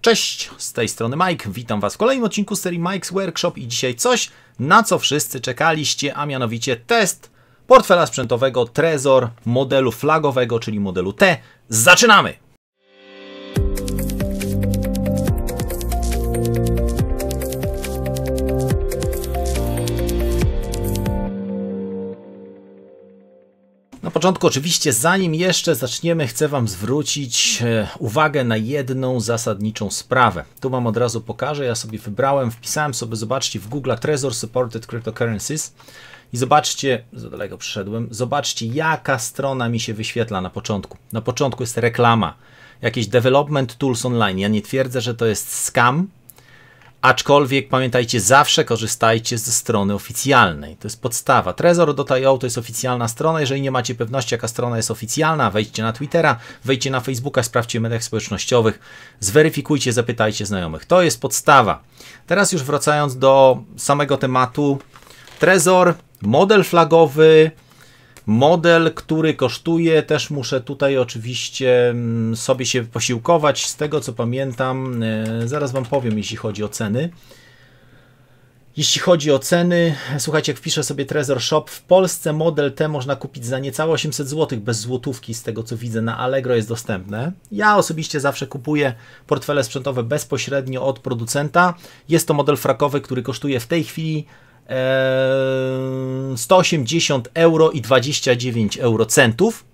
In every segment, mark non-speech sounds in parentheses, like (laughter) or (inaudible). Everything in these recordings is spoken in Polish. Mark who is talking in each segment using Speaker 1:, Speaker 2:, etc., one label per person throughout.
Speaker 1: Cześć, z tej strony Mike, witam Was w kolejnym odcinku serii Mike's Workshop i dzisiaj coś, na co wszyscy czekaliście, a mianowicie test portfela sprzętowego Trezor modelu flagowego, czyli modelu T. Zaczynamy! Na początku, oczywiście, zanim jeszcze zaczniemy, chcę Wam zwrócić e, uwagę na jedną zasadniczą sprawę. Tu Wam od razu pokażę. Ja sobie wybrałem, wpisałem sobie, zobaczcie w Google Trezor Supported Cryptocurrencies i zobaczcie, za daleko przyszedłem, zobaczcie, jaka strona mi się wyświetla na początku. Na początku jest reklama, jakieś development tools online. Ja nie twierdzę, że to jest scam, Aczkolwiek pamiętajcie, zawsze korzystajcie ze strony oficjalnej. To jest podstawa. Trezor.io to jest oficjalna strona. Jeżeli nie macie pewności, jaka strona jest oficjalna, wejdźcie na Twittera, wejdźcie na Facebooka, sprawdźcie w mediach społecznościowych, zweryfikujcie, zapytajcie znajomych. To jest podstawa. Teraz już wracając do samego tematu. Trezor, model flagowy, Model, który kosztuje, też muszę tutaj oczywiście mm, sobie się posiłkować. Z tego co pamiętam, e, zaraz Wam powiem, jeśli chodzi o ceny. Jeśli chodzi o ceny, słuchajcie, jak wpiszę sobie Trezor Shop, w Polsce model T można kupić za niecałe 800 zł bez złotówki, z tego co widzę na Allegro jest dostępne. Ja osobiście zawsze kupuję portfele sprzętowe bezpośrednio od producenta. Jest to model frakowy, który kosztuje w tej chwili 180 eee, euro i 29 eurocentów.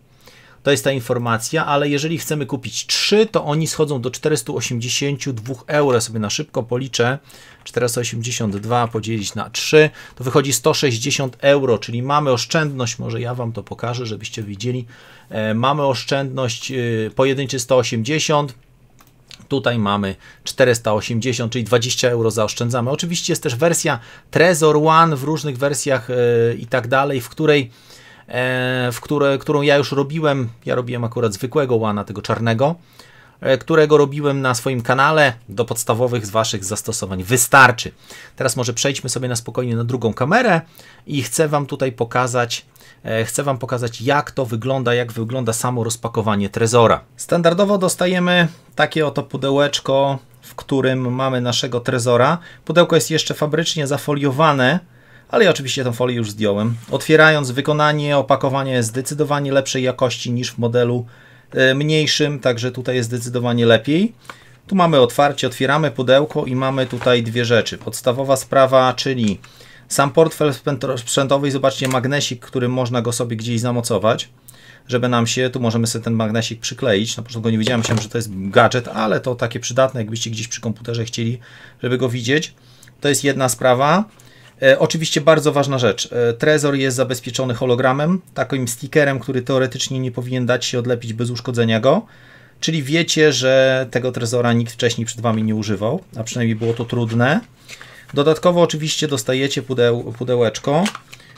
Speaker 1: To jest ta informacja, ale jeżeli chcemy kupić 3, to oni schodzą do 482 euro. Sobie na szybko policzę. 482 podzielić na 3 to wychodzi 160 euro, czyli mamy oszczędność. Może ja Wam to pokażę, żebyście widzieli. Eee, mamy oszczędność y, pojedynczy 180 Tutaj mamy 480, czyli 20 euro zaoszczędzamy. Oczywiście jest też wersja Trezor One w różnych wersjach e, i tak dalej, w której e, w które, którą ja już robiłem, ja robiłem akurat zwykłego łana, tego czarnego, e, którego robiłem na swoim kanale, do podstawowych z Waszych zastosowań wystarczy. Teraz może przejdźmy sobie na spokojnie na drugą kamerę i chcę Wam tutaj pokazać E, chcę Wam pokazać, jak to wygląda, jak wygląda samo rozpakowanie trezora. Standardowo dostajemy takie oto pudełeczko, w którym mamy naszego trezora. Pudełko jest jeszcze fabrycznie zafoliowane, ale ja oczywiście tą folię już zdjąłem. Otwierając wykonanie, opakowanie jest zdecydowanie lepszej jakości niż w modelu e, mniejszym, także tutaj jest zdecydowanie lepiej. Tu mamy otwarcie, otwieramy pudełko i mamy tutaj dwie rzeczy. Podstawowa sprawa, czyli sam portfel sprzętowy, zobaczcie magnesik, który można go sobie gdzieś zamocować, żeby nam się, tu możemy sobie ten magnesik przykleić. Na początku nie wiedziałem się, że to jest gadżet, ale to takie przydatne, jakbyście gdzieś przy komputerze chcieli, żeby go widzieć. To jest jedna sprawa. E, oczywiście bardzo ważna rzecz. E, Trezor jest zabezpieczony hologramem, takim stickerem, który teoretycznie nie powinien dać się odlepić bez uszkodzenia go. Czyli wiecie, że tego trezora nikt wcześniej przed Wami nie używał, a przynajmniej było to trudne. Dodatkowo oczywiście dostajecie pudeł, pudełeczko,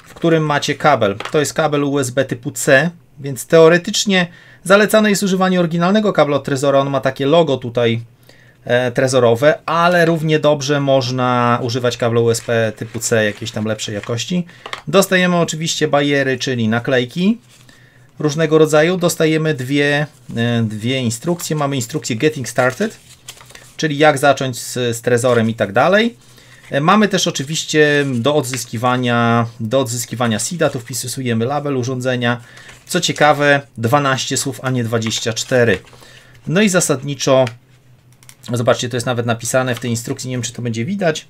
Speaker 1: w którym macie kabel. To jest kabel USB typu C, więc teoretycznie zalecane jest używanie oryginalnego kabla od Trezora. On ma takie logo tutaj e, Trezorowe, ale równie dobrze można używać kabla USB typu C jakiejś tam lepszej jakości. Dostajemy oczywiście bariery, czyli naklejki różnego rodzaju. Dostajemy dwie, e, dwie instrukcje. Mamy instrukcję Getting Started, czyli jak zacząć z, z Trezorem i tak dalej E, mamy też oczywiście do odzyskiwania, do odzyskiwania SIDA, tu wpisujemy label urządzenia. Co ciekawe, 12 słów, a nie 24. No i zasadniczo, zobaczcie, to jest nawet napisane w tej instrukcji, nie wiem czy to będzie widać.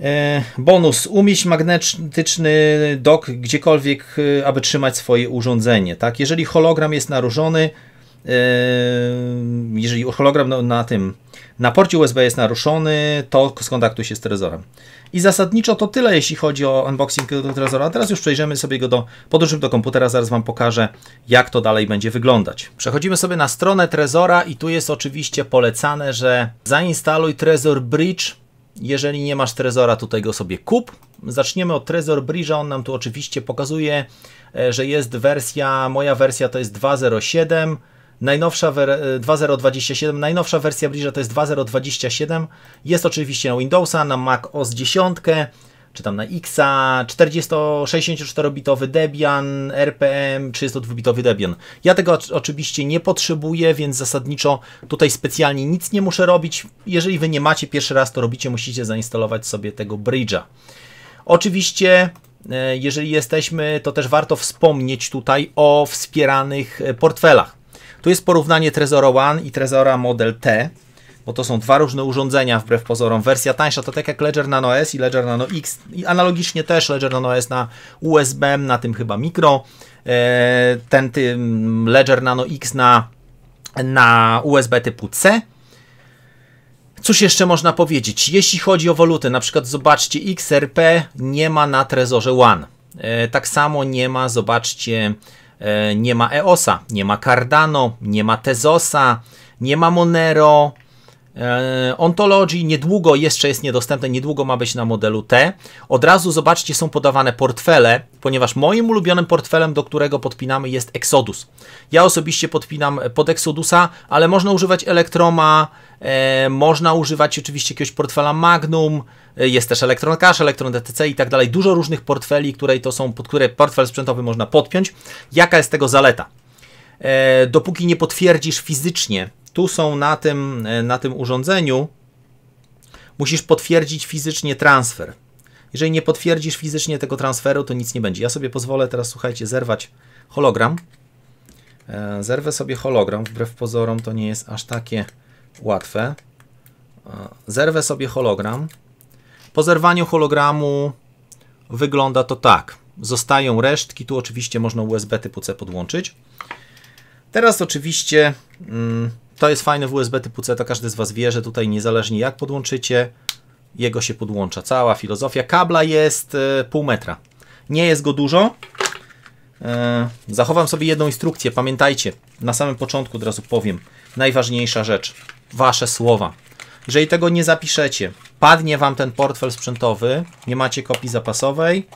Speaker 1: E, bonus, umieść magnetyczny dok gdziekolwiek, e, aby trzymać swoje urządzenie. Tak? Jeżeli hologram jest naruszony, jeżeli hologram na, no, na tym na porcie USB jest naruszony, to skontaktuj się z Trezorem. I zasadniczo to tyle, jeśli chodzi o unboxing do Trezora. Teraz już przejrzymy sobie go do podróży do komputera, zaraz Wam pokażę, jak to dalej będzie wyglądać. Przechodzimy sobie na stronę Trezora i tu jest oczywiście polecane, że zainstaluj Trezor Bridge. Jeżeli nie masz Trezora, tutaj go sobie kup. Zaczniemy od Trezor Bridge'a, on nam tu oczywiście pokazuje, e, że jest wersja, moja wersja to jest 207 Najnowsza 2027, e, najnowsza wersja Bliża to jest 2027. Jest oczywiście na Windowsa, na Mac OS 10, czy tam na Xa, 64-bitowy Debian, RPM, 32-bitowy Debian. Ja tego oczywiście nie potrzebuję, więc zasadniczo tutaj specjalnie nic nie muszę robić. Jeżeli wy nie macie pierwszy raz, to robicie, musicie zainstalować sobie tego Bridge'a. Oczywiście e, jeżeli jesteśmy, to też warto wspomnieć tutaj o wspieranych e, portfelach. Tu jest porównanie Trezora One i Trezora Model T, bo to są dwa różne urządzenia wbrew pozorom. Wersja tańsza to tak jak Ledger Nano S i Ledger Nano X. I analogicznie też Ledger Nano S na USB, na tym chyba mikro. E, ten tym Ledger Nano X na, na USB typu C. Cóż jeszcze można powiedzieć? Jeśli chodzi o walutę, na przykład zobaczcie, XRP nie ma na Trezorze One. E, tak samo nie ma, zobaczcie, E, nie ma EOSa, nie ma Cardano, nie ma Tezosa, nie ma Monero, E, Ontologii niedługo jeszcze jest niedostępne, niedługo ma być na modelu T. Od razu zobaczcie, są podawane portfele, ponieważ moim ulubionym portfelem, do którego podpinamy, jest Exodus. Ja osobiście podpinam pod Exodusa, ale można używać Elektroma, e, można używać oczywiście jakiegoś portfela Magnum, e, jest też Elektron Cash, Elektron DTC i tak dalej. Dużo różnych portfeli, które to są, pod które portfel sprzętowy można podpiąć. Jaka jest tego zaleta? E, dopóki nie potwierdzisz fizycznie, tu są na tym, e, na tym urządzeniu, musisz potwierdzić fizycznie transfer. Jeżeli nie potwierdzisz fizycznie tego transferu, to nic nie będzie. Ja sobie pozwolę teraz, słuchajcie, zerwać hologram. E, zerwę sobie hologram, wbrew pozorom to nie jest aż takie łatwe. E, zerwę sobie hologram. Po zerwaniu hologramu wygląda to tak. Zostają resztki, tu oczywiście można USB typu C podłączyć. Teraz oczywiście... Mm, to jest fajne w USB typu C, to każdy z Was wie, że tutaj niezależnie jak podłączycie, jego się podłącza. Cała filozofia kabla jest e, pół metra. Nie jest go dużo. E, zachowam sobie jedną instrukcję. Pamiętajcie, na samym początku od razu powiem. Najważniejsza rzecz. Wasze słowa. Jeżeli tego nie zapiszecie, padnie Wam ten portfel sprzętowy, nie macie kopii zapasowej,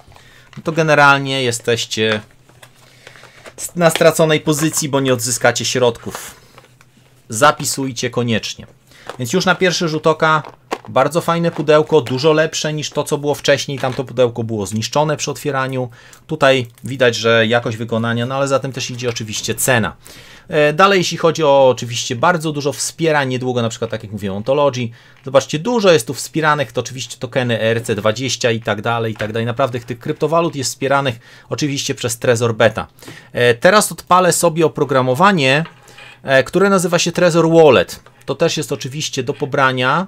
Speaker 1: no to generalnie jesteście na straconej pozycji, bo nie odzyskacie środków zapisujcie koniecznie. Więc już na pierwszy rzut oka bardzo fajne pudełko, dużo lepsze niż to, co było wcześniej. Tamto pudełko było zniszczone przy otwieraniu. Tutaj widać, że jakość wykonania, no ale za tym też idzie oczywiście cena. E, dalej, jeśli chodzi o oczywiście bardzo dużo wspiera, niedługo na przykład, tak jak mówiłem, Ontology. Zobaczcie, dużo jest tu wspieranych, to oczywiście tokeny ERC20 i tak dalej, i tak dalej. Naprawdę tych kryptowalut jest wspieranych oczywiście przez Trezor Beta. E, teraz odpalę sobie oprogramowanie, E, które nazywa się Trezor Wallet. To też jest oczywiście do pobrania.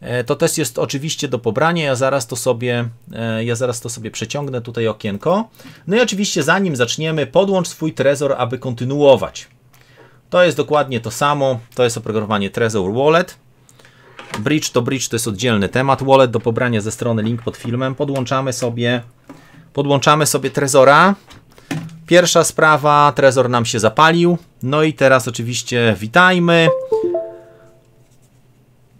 Speaker 1: E, to też jest oczywiście do pobrania. Ja zaraz to sobie, e, ja zaraz to sobie przeciągnę tutaj okienko. No i oczywiście zanim zaczniemy, podłącz swój Trezor, aby kontynuować. To jest dokładnie to samo. To jest oprogramowanie Trezor Wallet. Bridge to bridge to jest oddzielny temat. Wallet do pobrania ze strony link pod filmem. Podłączamy sobie podłączamy sobie Trezora. Pierwsza sprawa, trezor nam się zapalił. No i teraz oczywiście witajmy.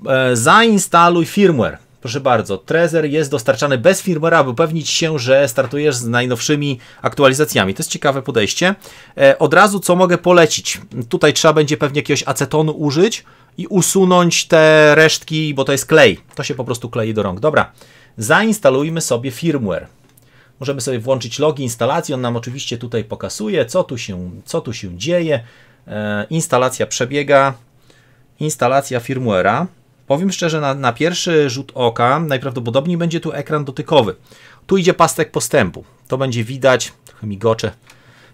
Speaker 1: E, zainstaluj firmware. Proszę bardzo, Trezor jest dostarczany bez firmware, aby upewnić się, że startujesz z najnowszymi aktualizacjami. To jest ciekawe podejście. E, od razu co mogę polecić? Tutaj trzeba będzie pewnie jakiegoś acetonu użyć i usunąć te resztki, bo to jest klej. To się po prostu klei do rąk. Dobra, zainstalujmy sobie firmware. Możemy sobie włączyć logi instalacji, on nam oczywiście tutaj pokazuje, co tu się, co tu się dzieje. E, instalacja przebiega, instalacja firmware'a. Powiem szczerze, na, na pierwszy rzut oka najprawdopodobniej będzie tu ekran dotykowy. Tu idzie pasek postępu. To będzie widać, trochę migocze.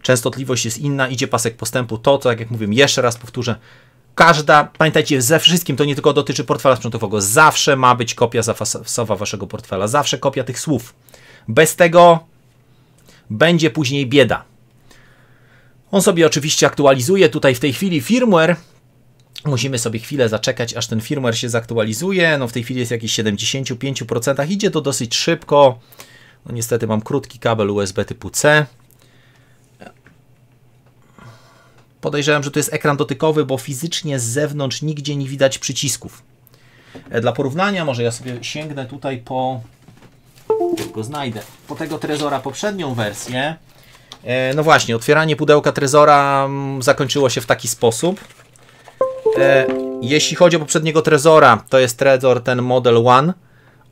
Speaker 1: Częstotliwość jest inna, idzie pasek postępu. To, co, tak jak mówię, jeszcze raz powtórzę, każda, pamiętajcie, ze wszystkim to nie tylko dotyczy portfela sprzętowego, zawsze ma być kopia zapasowa waszego portfela, zawsze kopia tych słów. Bez tego będzie później bieda. On sobie oczywiście aktualizuje tutaj w tej chwili firmware. Musimy sobie chwilę zaczekać, aż ten firmware się zaktualizuje. No w tej chwili jest jakieś 75%. Idzie to dosyć szybko. No niestety mam krótki kabel USB typu C. Podejrzewam, że to jest ekran dotykowy, bo fizycznie z zewnątrz nigdzie nie widać przycisków. E, dla porównania, może ja sobie sięgnę tutaj po tylko znajdę. Po tego Trezora poprzednią wersję. E, no właśnie, otwieranie pudełka Trezora m, mm, zakończyło się w taki sposób. E, jeśli chodzi o poprzedniego Trezora, to jest Trezor ten Model One.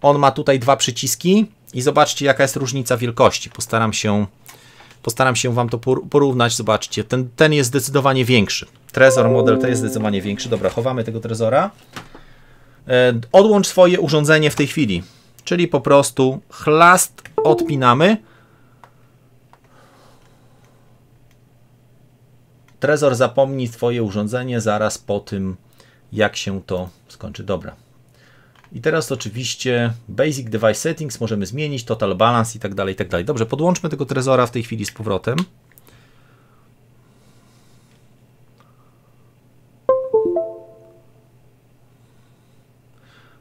Speaker 1: On ma tutaj dwa przyciski i zobaczcie jaka jest różnica wielkości. Postaram się, postaram się Wam to porównać. Zobaczcie, ten, ten jest zdecydowanie większy. Trezor Model to jest zdecydowanie większy. Dobra, chowamy tego Trezora. E, odłącz swoje urządzenie w tej chwili czyli po prostu chlast odpinamy. Trezor zapomni Twoje urządzenie zaraz po tym, jak się to skończy. Dobra. I teraz oczywiście Basic Device Settings możemy zmienić, Total Balance i tak dalej, i tak dalej. Dobrze, podłączmy tego Trezora w tej chwili z powrotem.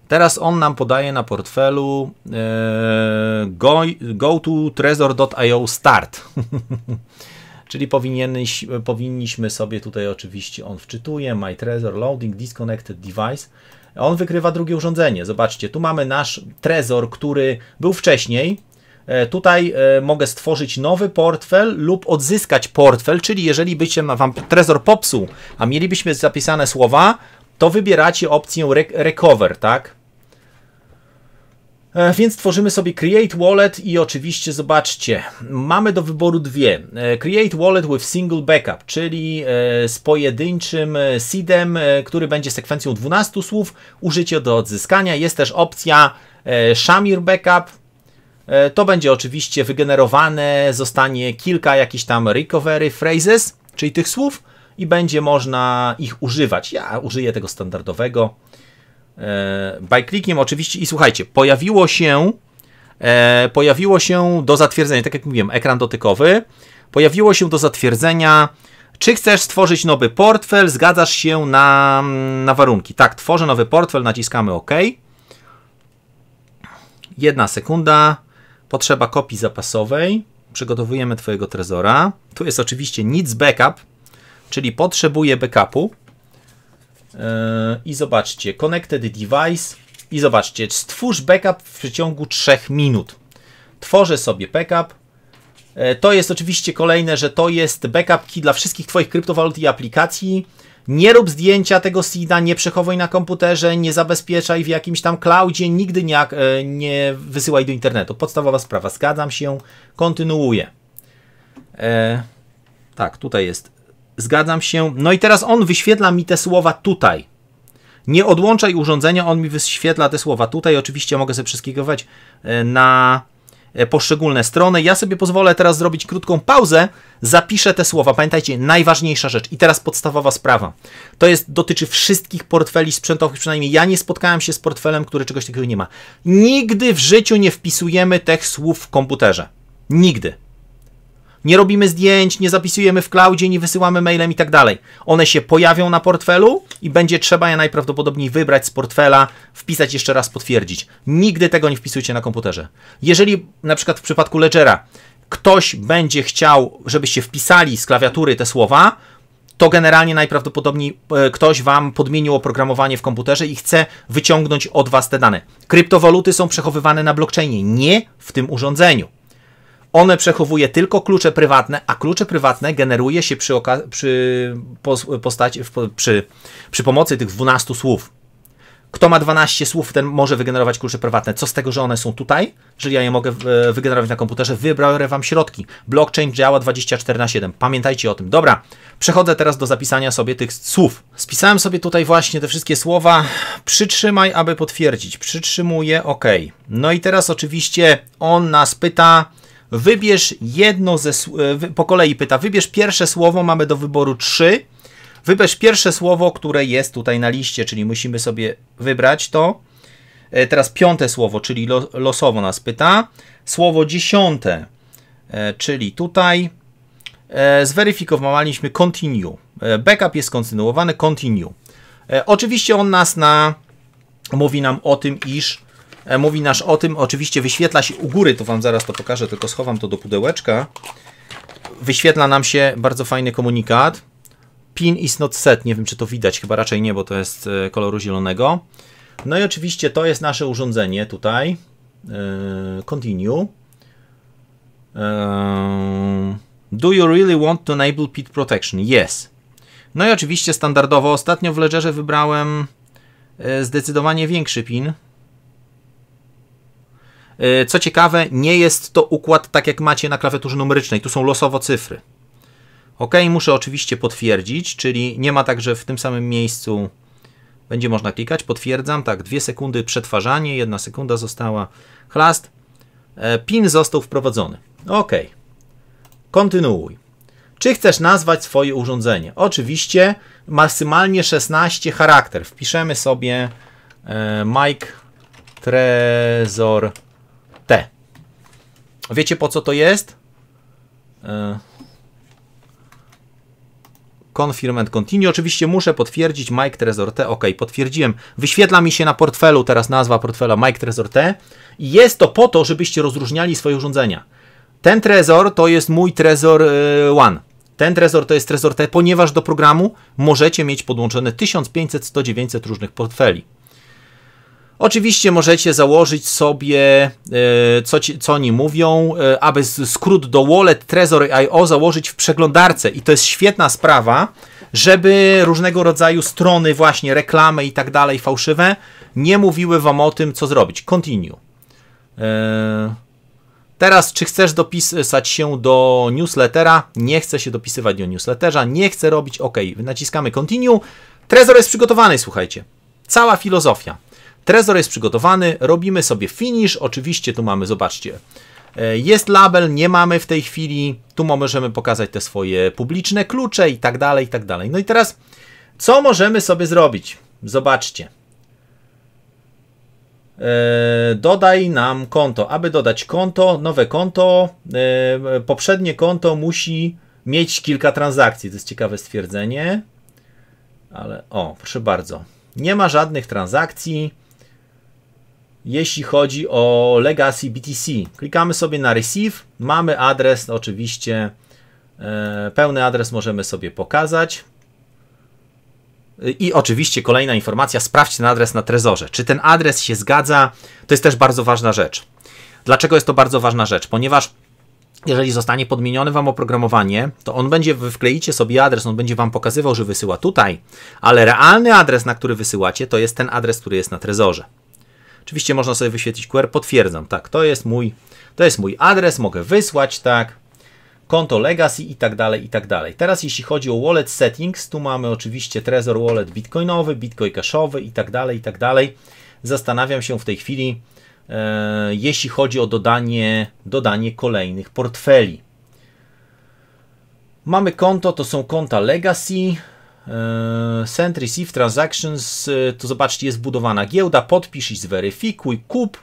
Speaker 1: Teraz on nam podaje na portfelu e, go, go to trezor.io start. (laughs) Czyli powinniśmy sobie tutaj oczywiście, on wczytuje my trezor loading disconnected device. On wykrywa drugie urządzenie. Zobaczcie, tu mamy nasz trezor, który był wcześniej, e, Tutaj e, mogę stworzyć nowy portfel lub odzyskać portfel, czyli jeżeli by się Wam Trezor popsuł, a mielibyśmy zapisane słowa, to wybieracie opcję re Recover, tak? E, więc tworzymy sobie Create Wallet i oczywiście zobaczcie, mamy do wyboru dwie. E, create Wallet with Single Backup, czyli e, z pojedynczym seedem, który będzie sekwencją 12 słów, użycie do odzyskania. Jest też opcja Shamir Backup. To będzie oczywiście wygenerowane, zostanie kilka jakichś tam recovery phrases, czyli tych słów i będzie można ich używać. Ja użyję tego standardowego. E, by clickiem oczywiście i słuchajcie, pojawiło się e, pojawiło się do zatwierdzenia, tak jak mówiłem, ekran dotykowy. Pojawiło się do zatwierdzenia czy chcesz stworzyć nowy portfel? Zgadzasz się na, na warunki. Tak, tworzę nowy portfel, naciskamy OK. Jedna sekunda. Potrzeba kopii zapasowej. Przygotowujemy Twojego trezora. Tu jest oczywiście nic backup, czyli potrzebuję backupu. E, I zobaczcie, connected device i zobaczcie, stwórz backup w przeciągu 3 minut. Tworzę sobie backup. E, to jest oczywiście kolejne, że to jest backup key dla wszystkich Twoich kryptowalut i aplikacji. Nie rób zdjęcia tego seeda, nie przechowuj na komputerze, nie zabezpieczaj w jakimś tam cloudzie, nigdy nie, e, nie wysyłaj do internetu. Podstawowa sprawa, zgadzam się, kontynuuję. E, tak, tutaj jest Zgadzam się. No i teraz on wyświetla mi te słowa tutaj. Nie odłączaj urządzenia, on mi wyświetla te słowa tutaj. Oczywiście mogę sobie przeskigować e, na e, poszczególne strony. Ja sobie pozwolę teraz zrobić krótką pauzę, zapiszę te słowa. Pamiętajcie, najważniejsza rzecz i teraz podstawowa sprawa. To jest dotyczy wszystkich portfeli sprzętowych, przynajmniej ja nie spotkałem się z portfelem, który czegoś takiego nie ma. Nigdy w życiu nie wpisujemy tych słów w komputerze. Nigdy. Nie robimy zdjęć, nie zapisujemy w cloudzie, nie wysyłamy mailem i tak dalej. One się pojawią na portfelu i będzie trzeba je najprawdopodobniej wybrać z portfela, wpisać jeszcze raz, potwierdzić. Nigdy tego nie wpisujcie na komputerze. Jeżeli na przykład w przypadku Ledgera ktoś będzie chciał, żebyście wpisali z klawiatury te słowa, to generalnie najprawdopodobniej e, ktoś Wam podmienił oprogramowanie w komputerze i chce wyciągnąć od Was te dane. Kryptowaluty są przechowywane na blockchainie, nie w tym urządzeniu. One przechowuje tylko klucze prywatne, a klucze prywatne generuje się przy, przy, postaci, przy, przy pomocy tych 12 słów. Kto ma 12 słów, ten może wygenerować klucze prywatne. Co z tego, że one są tutaj? że ja je mogę e, wygenerować na komputerze, Wybrałem Wam środki. Blockchain działa 24 na 7. Pamiętajcie o tym. Dobra, przechodzę teraz do zapisania sobie tych słów. Spisałem sobie tutaj właśnie te wszystkie słowa. Przytrzymaj, aby potwierdzić. Przytrzymuję, OK. No i teraz oczywiście on nas pyta, Wybierz jedno ze. E, po kolei pyta, wybierz pierwsze słowo, mamy do wyboru trzy. Wybierz pierwsze słowo, które jest tutaj na liście, czyli musimy sobie wybrać to. E, teraz piąte słowo, czyli losowo nas pyta. Słowo dziesiąte, e, czyli tutaj zweryfikowaliśmy continue. Backup jest kontynuowany, continue. Oczywiście on nas na, mówi nam o tym, iż E, mówi nasz o tym, oczywiście wyświetla się u góry, to Wam zaraz to pokażę, tylko schowam to do pudełeczka. Wyświetla nam się bardzo fajny komunikat. Pin is not set. Nie wiem, czy to widać, chyba raczej nie, bo to jest e, koloru zielonego. No i oczywiście to jest nasze urządzenie tutaj. E, continue. Do you really want to enable pit protection? Yes. No i oczywiście standardowo ostatnio w Ledgerze wybrałem zdecydowanie większy pin, E, co ciekawe, nie jest to układ tak jak macie na klawiaturze numerycznej, tu są losowo cyfry. OK, muszę oczywiście potwierdzić, czyli nie ma tak, że w tym samym miejscu będzie można klikać. Potwierdzam, tak, dwie sekundy przetwarzanie, jedna sekunda została, chlast. E, pin został wprowadzony. OK, kontynuuj. Czy chcesz nazwać swoje urządzenie? Oczywiście maksymalnie 16 charakter. Wpiszemy sobie e, Mike Trezor Wiecie po co to jest? E, confirm and continue. Oczywiście muszę potwierdzić Mike Trezor T. Ok, potwierdziłem. Wyświetla mi się na portfelu teraz nazwa portfela Mike Trezor T. I jest to po to, żebyście rozróżniali swoje urządzenia. Ten Trezor to jest mój Trezor e, One. Ten Trezor to jest Trezor T, ponieważ do programu możecie mieć podłączone 1500 1900 różnych portfeli. Oczywiście możecie założyć sobie, e, co, ci, co oni mówią, e, aby skrót do wallet Trezor.io założyć w przeglądarce. I to jest świetna sprawa, żeby różnego rodzaju strony, właśnie reklamy i tak dalej, fałszywe, nie mówiły wam o tym, co zrobić. Continue. E, teraz, czy chcesz dopisać się do newslettera? Nie chcę się dopisywać do newslettera, nie chcę robić. OK, naciskamy continue. Trezor jest przygotowany, słuchajcie. Cała filozofia. Trezor jest przygotowany, robimy sobie finish, oczywiście tu mamy, zobaczcie, e, jest label, nie mamy w tej chwili, tu możemy pokazać te swoje publiczne klucze i tak dalej, i tak dalej. No i teraz, co możemy sobie zrobić? Zobaczcie. E, dodaj nam konto. Aby dodać konto, nowe konto, e, poprzednie konto musi mieć kilka transakcji. To jest ciekawe stwierdzenie. Ale o, proszę bardzo. Nie ma żadnych transakcji jeśli chodzi o Legacy BTC. Klikamy sobie na Receive, mamy adres, oczywiście e, pełny adres możemy sobie pokazać. I oczywiście kolejna informacja, sprawdź ten adres na trezorze. Czy ten adres się zgadza? To jest też bardzo ważna rzecz. Dlaczego jest to bardzo ważna rzecz? Ponieważ jeżeli zostanie podmienione Wam oprogramowanie, to on będzie, wy wkleicie sobie adres, on będzie Wam pokazywał, że wysyła tutaj, ale realny adres, na który wysyłacie, to jest ten adres, który jest na trezorze. Oczywiście można sobie wyświetlić QR, potwierdzam, tak, to jest mój, to jest mój adres, mogę wysłać, tak, konto legacy i tak dalej, i tak dalej. Teraz jeśli chodzi o wallet settings, tu mamy oczywiście Trezor wallet bitcoinowy, bitcoin cashowy i tak dalej, i tak dalej. Zastanawiam się w tej chwili, e, jeśli chodzi o dodanie, dodanie kolejnych portfeli. Mamy konto, to są konta legacy, E, Send Receive Transactions, e, to zobaczcie, jest budowana. giełda, podpisz i zweryfikuj, kup.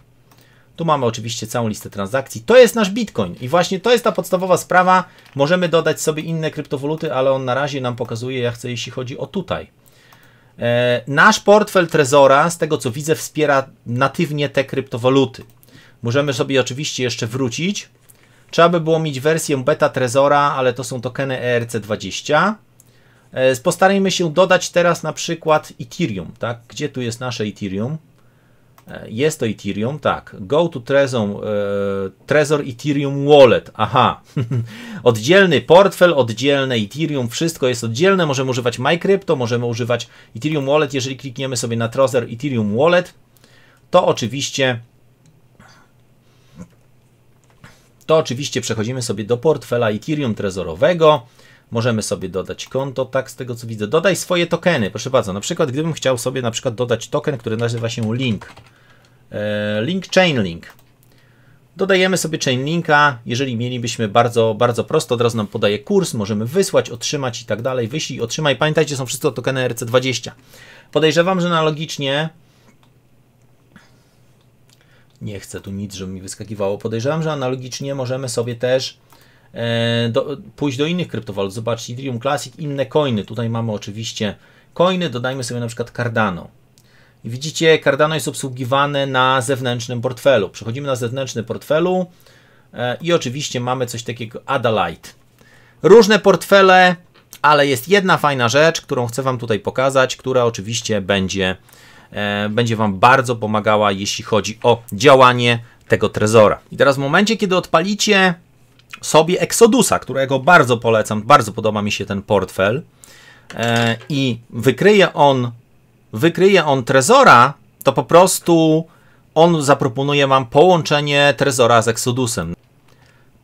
Speaker 1: Tu mamy oczywiście całą listę transakcji. To jest nasz Bitcoin i właśnie to jest ta podstawowa sprawa. Możemy dodać sobie inne kryptowaluty, ale on na razie nam pokazuje, ja chcę, jeśli chodzi o tutaj. E, nasz portfel Trezora, z tego co widzę, wspiera natywnie te kryptowaluty. Możemy sobie oczywiście jeszcze wrócić. Trzeba by było mieć wersję beta Trezora, ale to są tokeny ERC20. E, postarajmy się dodać teraz na przykład Ethereum, tak? Gdzie tu jest nasze Ethereum? E, jest to Ethereum, tak. Go to Trezor, e, Trezor Ethereum Wallet. Aha. (laughs) oddzielny portfel, oddzielne Ethereum, wszystko jest oddzielne. Możemy używać MyCrypto, możemy używać Ethereum Wallet. Jeżeli klikniemy sobie na Trezor Ethereum Wallet, to oczywiście to oczywiście przechodzimy sobie do portfela Ethereum trezorowego. Możemy sobie dodać konto, tak z tego co widzę. Dodaj swoje tokeny, proszę bardzo. Na przykład gdybym chciał sobie na przykład dodać token, który nazywa się Link. E, Link Chainlink. Dodajemy sobie Chainlinka, jeżeli mielibyśmy bardzo, bardzo prosto, od razu nam podaje kurs, możemy wysłać, otrzymać i tak dalej. Wyślij, otrzymaj. Pamiętajcie, są wszystko tokeny RC20. Podejrzewam, że analogicznie nie chcę tu nic, żeby mi wyskakiwało. Podejrzewam, że analogicznie możemy sobie też E, do, pójść do innych kryptowalut, zobaczyć Ethereum Classic, inne coiny. Tutaj mamy oczywiście coiny, dodajmy sobie na przykład Cardano. I widzicie, Cardano jest obsługiwane na zewnętrznym portfelu. Przechodzimy na zewnętrzny portfelu e, i oczywiście mamy coś takiego Adalite. Różne portfele, ale jest jedna fajna rzecz, którą chcę Wam tutaj pokazać, która oczywiście będzie, e, będzie Wam bardzo pomagała, jeśli chodzi o działanie tego trezora. I teraz w momencie, kiedy odpalicie sobie Exodusa, którego bardzo polecam, bardzo podoba mi się ten portfel e, i wykryje on, wykryje on Trezora, to po prostu on zaproponuje Wam połączenie Trezora z Exodusem.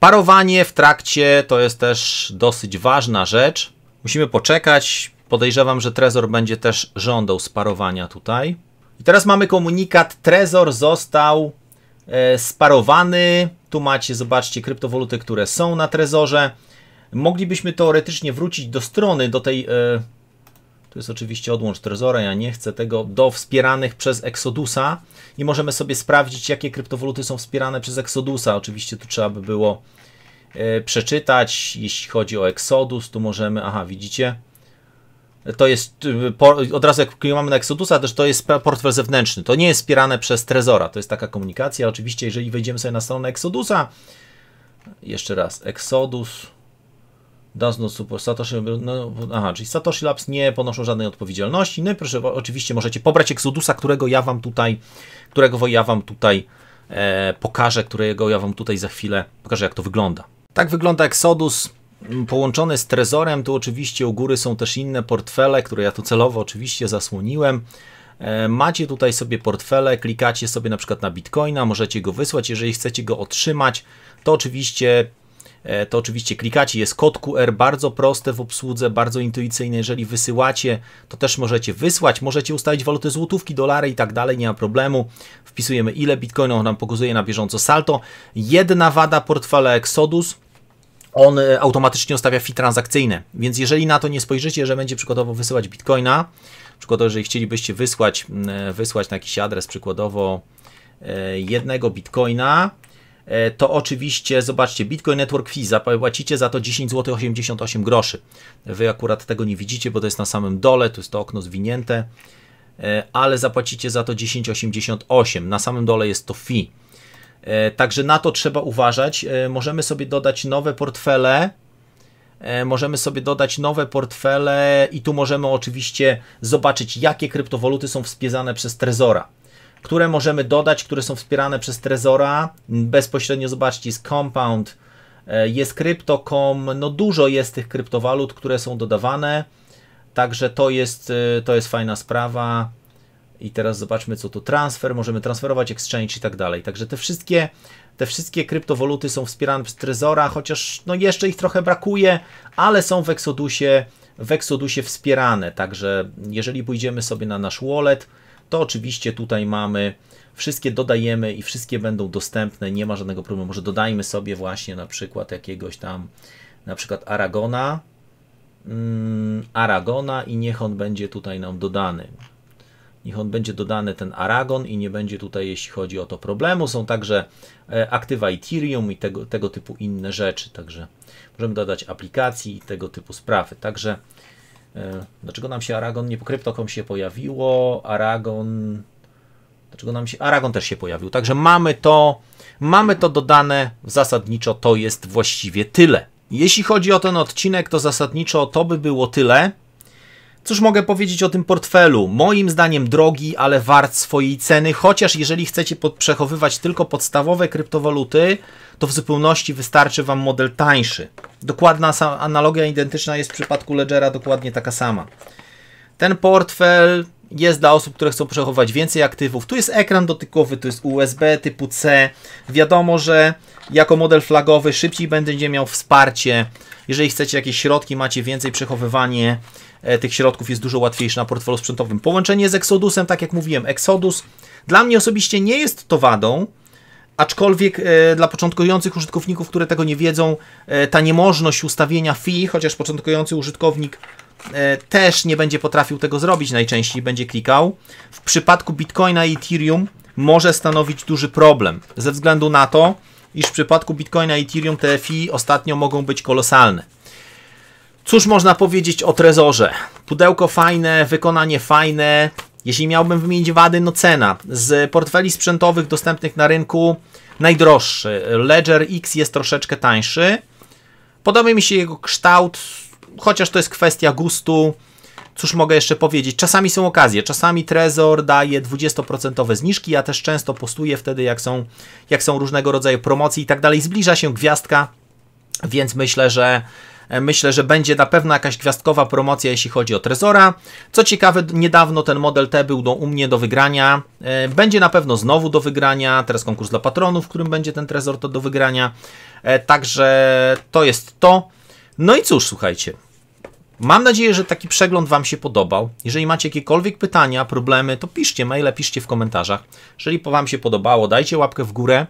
Speaker 1: Parowanie w trakcie to jest też dosyć ważna rzecz. Musimy poczekać. Podejrzewam, że Trezor będzie też żądał sparowania tutaj. I teraz mamy komunikat: Trezor został e, sparowany tu macie, zobaczcie, kryptowaluty, które są na trezorze. Moglibyśmy teoretycznie wrócić do strony, do tej... Yy, tu jest oczywiście odłącz trezora, ja nie chcę tego, do wspieranych przez Exodusa i możemy sobie sprawdzić, jakie kryptowaluty są wspierane przez Exodusa. Oczywiście tu trzeba by było e, przeczytać, jeśli chodzi o Exodus, tu możemy, aha, widzicie, to jest, y, od razu jak mamy na Exodusa, też to jest portfel zewnętrzny, to nie jest wspierane przez Trezora, to jest taka komunikacja, oczywiście jeżeli wejdziemy sobie na stronę Exodusa, jeszcze raz, Exodus, does super. Satoshi, no, aha, czyli Satoshi Labs nie ponoszą żadnej odpowiedzialności, no i proszę, oczywiście możecie pobrać Exodusa, którego ja wam tutaj, którego ja wam tutaj e, pokażę, którego ja wam tutaj za chwilę pokażę, jak to wygląda. Tak wygląda Exodus, połączony z trezorem, tu oczywiście u góry są też inne portfele, które ja tu celowo oczywiście zasłoniłem. E, macie tutaj sobie portfele, klikacie sobie na przykład na Bitcoina, możecie go wysłać, jeżeli chcecie go otrzymać, to oczywiście e, to oczywiście klikacie, jest kod QR, bardzo proste w obsłudze, bardzo intuicyjne, jeżeli wysyłacie, to też możecie wysłać, możecie ustalić walutę złotówki, dolary i tak dalej, nie ma problemu, wpisujemy ile bitcoinów nam pokazuje na bieżąco salto, jedna wada portfela Exodus, on e, automatycznie ustawia fee transakcyjne, Więc jeżeli na to nie spojrzycie, że będzie przykładowo wysyłać bitcoina, przykładowo jeżeli chcielibyście wysłać, e, wysłać na jakiś adres przykładowo e, jednego bitcoina, to oczywiście zobaczcie, Bitcoin Network Fee, zapłacicie za to 10 zł 88 groszy. Wy akurat tego nie widzicie, bo to jest na samym dole, tu jest to okno zwinięte, ale zapłacicie za to 10,88. Na samym dole jest to fee. E, także na to trzeba uważać. E, możemy sobie dodać nowe portfele. E, możemy sobie dodać nowe portfele i tu możemy oczywiście zobaczyć, jakie kryptowaluty są wspierane przez Trezora. Które możemy dodać, które są wspierane przez Trezora. Bezpośrednio zobaczcie, jest Compound, jest Crypto.com, no dużo jest tych kryptowalut, które są dodawane. Także to jest, to jest fajna sprawa. I teraz zobaczmy, co tu transfer, możemy transferować, exchange i tak dalej. Także te wszystkie, te wszystkie kryptowoluty są wspierane przez Trezora, chociaż no jeszcze ich trochę brakuje, ale są w Exodusie, w Exodusie wspierane. Także jeżeli pójdziemy sobie na nasz wallet, to oczywiście tutaj mamy, wszystkie dodajemy i wszystkie będą dostępne, nie ma żadnego problemu. Może dodajmy sobie właśnie na przykład jakiegoś tam, na przykład Aragona, mm, Aragona i niech on będzie tutaj nam dodany. Niech on będzie dodany ten Aragon i nie będzie tutaj, jeśli chodzi o to, problemu. Są także e, aktywa Ethereum i tego, tego typu inne rzeczy. Także możemy dodać aplikacji i tego typu sprawy. Także e, dlaczego nam się Aragon nie po kryptokom się pojawiło? Aragon. Dlaczego nam się. Aragon też się pojawił. Także mamy to, mamy to dodane. Zasadniczo to jest właściwie tyle. Jeśli chodzi o ten odcinek, to zasadniczo to by było tyle. Cóż mogę powiedzieć o tym portfelu? Moim zdaniem drogi, ale wart swojej ceny, chociaż jeżeli chcecie przechowywać tylko podstawowe kryptowaluty, to w zupełności wystarczy Wam model tańszy. Dokładna analogia identyczna jest w przypadku Ledgera, dokładnie taka sama. Ten portfel jest dla osób, które chcą przechowywać więcej aktywów. Tu jest ekran dotykowy, tu jest USB typu C. Wiadomo, że jako model flagowy szybciej będzie miał wsparcie. Jeżeli chcecie jakieś środki, macie więcej przechowywanie E, tych środków jest dużo łatwiejsze na portfelu sprzętowym. Połączenie z Exodusem, tak jak mówiłem, Exodus dla mnie osobiście nie jest to wadą, Aczkolwiek e, dla początkujących użytkowników, które tego nie wiedzą, e, ta niemożność ustawienia fee, chociaż początkujący użytkownik e, też nie będzie potrafił tego zrobić najczęściej, będzie klikał, w przypadku Bitcoina i Ethereum może stanowić duży problem ze względu na to, iż w przypadku Bitcoina i Ethereum te fee ostatnio mogą być kolosalne. Cóż można powiedzieć o Trezorze? Pudełko fajne, wykonanie fajne. Jeśli miałbym wymienić wady, no cena. Z portfeli sprzętowych dostępnych na rynku najdroższy. Ledger X jest troszeczkę tańszy. Podoba mi się jego kształt, chociaż to jest kwestia gustu. Cóż mogę jeszcze powiedzieć? Czasami są okazje. Czasami Trezor daje 20% zniżki. Ja też często postuję wtedy, jak są, jak są różnego rodzaju promocje i tak dalej. Zbliża się gwiazdka, więc myślę, że E, myślę, że będzie na pewno jakaś gwiazdkowa promocja, jeśli chodzi o Trezora. Co ciekawe, niedawno ten model T był do, u mnie do wygrania. E, będzie na pewno znowu do wygrania. Teraz konkurs dla patronów, w którym będzie ten Trezor to do wygrania. E, także to jest to. No i cóż, słuchajcie. Mam nadzieję, że taki przegląd Wam się podobał. Jeżeli macie jakiekolwiek pytania, problemy, to piszcie maile, piszcie w komentarzach. Jeżeli Wam się podobało, dajcie łapkę w górę.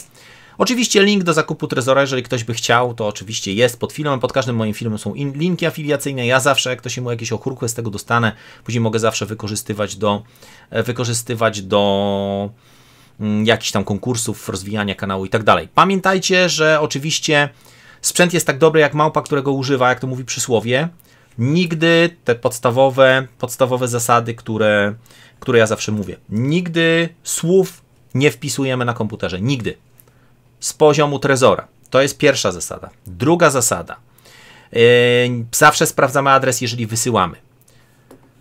Speaker 1: Oczywiście link do zakupu Trezora, jeżeli ktoś by chciał, to oczywiście jest pod filmem. Pod każdym moim filmem są linki afiliacyjne. Ja zawsze, jak ktoś się mu jakieś okurkłe z tego dostanę, później mogę zawsze wykorzystywać do, e, wykorzystywać do mm, jakichś tam konkursów, rozwijania kanału i tak dalej. Pamiętajcie, że oczywiście sprzęt jest tak dobry jak małpa, którego używa, jak to mówi przysłowie. Nigdy te podstawowe, podstawowe zasady, które, które ja zawsze mówię, nigdy słów nie wpisujemy na komputerze. Nigdy z poziomu trezora. To jest pierwsza zasada. Druga zasada. Yy, zawsze sprawdzamy adres, jeżeli wysyłamy.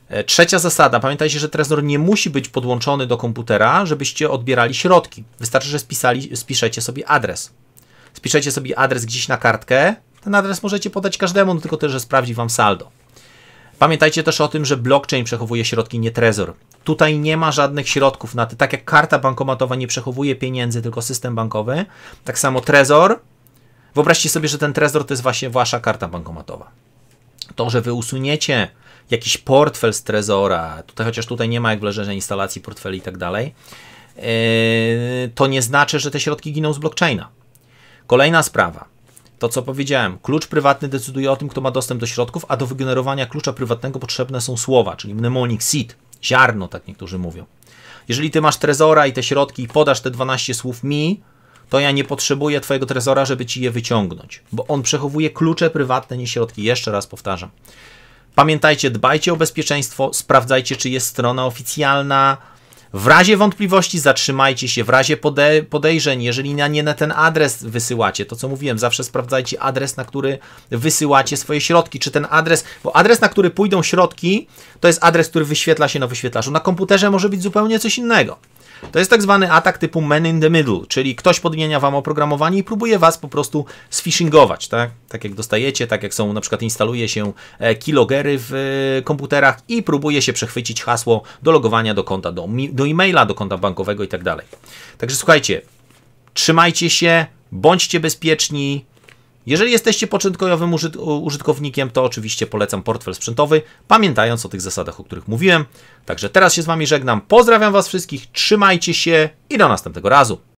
Speaker 1: Yy, trzecia zasada. Pamiętajcie, że Trezor nie musi być podłączony do komputera, żebyście odbierali środki. Wystarczy, że spisali, spiszecie sobie adres. Spiszecie sobie adres gdzieś na kartkę. Ten adres możecie podać każdemu, no tylko też, że sprawdzi wam saldo. Pamiętajcie też o tym, że blockchain przechowuje środki, nie trezor. Tutaj nie ma żadnych środków na to. Tak jak karta bankomatowa nie przechowuje pieniędzy, tylko system bankowy, tak samo trezor. Wyobraźcie sobie, że ten trezor to jest właśnie wasza karta bankomatowa. To, że wy usuniecie jakiś portfel z trezora, tutaj, chociaż tutaj nie ma jak w leżerze instalacji portfeli i tak dalej, yy, to nie znaczy, że te środki giną z blockchaina. Kolejna sprawa. To, co powiedziałem, klucz prywatny decyduje o tym, kto ma dostęp do środków, a do wygenerowania klucza prywatnego potrzebne są słowa, czyli mnemonic seed, ziarno, tak niektórzy mówią. Jeżeli ty masz trezora i te środki i podasz te 12 słów mi, to ja nie potrzebuję Twojego trezora, żeby Ci je wyciągnąć, bo on przechowuje klucze prywatne, nie środki. Jeszcze raz powtarzam. Pamiętajcie, dbajcie o bezpieczeństwo, sprawdzajcie, czy jest strona oficjalna, w razie wątpliwości zatrzymajcie się, w razie pode podejrzeń, jeżeli na nie na ten adres wysyłacie, to co mówiłem, zawsze sprawdzajcie adres, na który wysyłacie swoje środki, czy ten adres, bo adres, na który pójdą środki, to jest adres, który wyświetla się na wyświetlaczu. Na komputerze może być zupełnie coś innego. To jest tak zwany atak typu man in the middle, czyli ktoś podmienia wam oprogramowanie i próbuje was po prostu sfishingować, tak? Tak jak dostajecie, tak jak są na przykład instaluje się e, kilogery w e, komputerach i próbuje się przechwycić hasło do logowania do konta, do, do e-maila, do konta bankowego i tak dalej. Także słuchajcie, trzymajcie się, bądźcie bezpieczni, jeżeli jesteście początkowym użytkownikiem, to oczywiście polecam portfel sprzętowy, pamiętając o tych zasadach, o których mówiłem. Także teraz się z Wami żegnam. Pozdrawiam Was wszystkich, trzymajcie się i do następnego razu.